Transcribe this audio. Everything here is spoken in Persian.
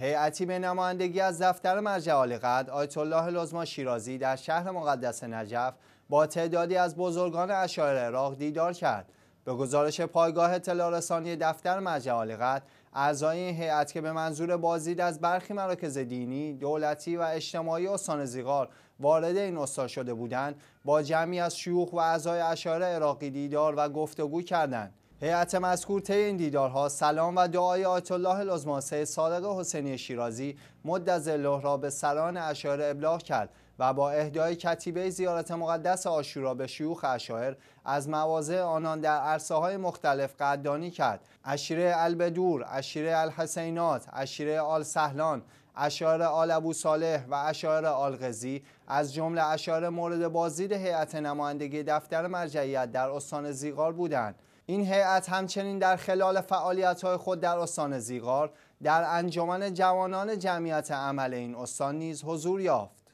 هیئتی به نمایندگی از دفتر مرجع عالی قد آیت الله لزما شیرازی در شهر مقدس نجف با تعدادی از بزرگان اشاعر عراق دیدار کرد به گزارش پایگاه اطلاع رسانی دفتر مرجع عالی اعضای این هیئت که به منظور بازدید از برخی مراکز دینی، دولتی و اجتماعی استان زیغار وارد این استان شده بودند، با جمعی از شیوخ و اعضای اشاعر عراقی دیدار و گفتگو کردند. هیئت مذکور طی این دیدارها سلام و دعای آیت الله لزماسه صادق حسینی شیرازی مد زله را به سران اشاعره ابلاغ کرد و با اهدای کتیبه زیارت مقدس آشورا به شیوخ اشاعر از مواضع آنان در عرصه های مختلف قدردانی کرد اشیره البدور، اشیره الحسینات، اشیره آل سهلان، اشعار آل ابو صالح و اشعار آل غزی از جمله اشعار مورد بازدید هیئت نمایندگی دفتر مرجعیت در استان زیغار بودند این هیئت همچنین در خلال فعالیت‌های خود در استان زیغار در انجمن جوانان جمعیت عمل این استان نیز حضور یافت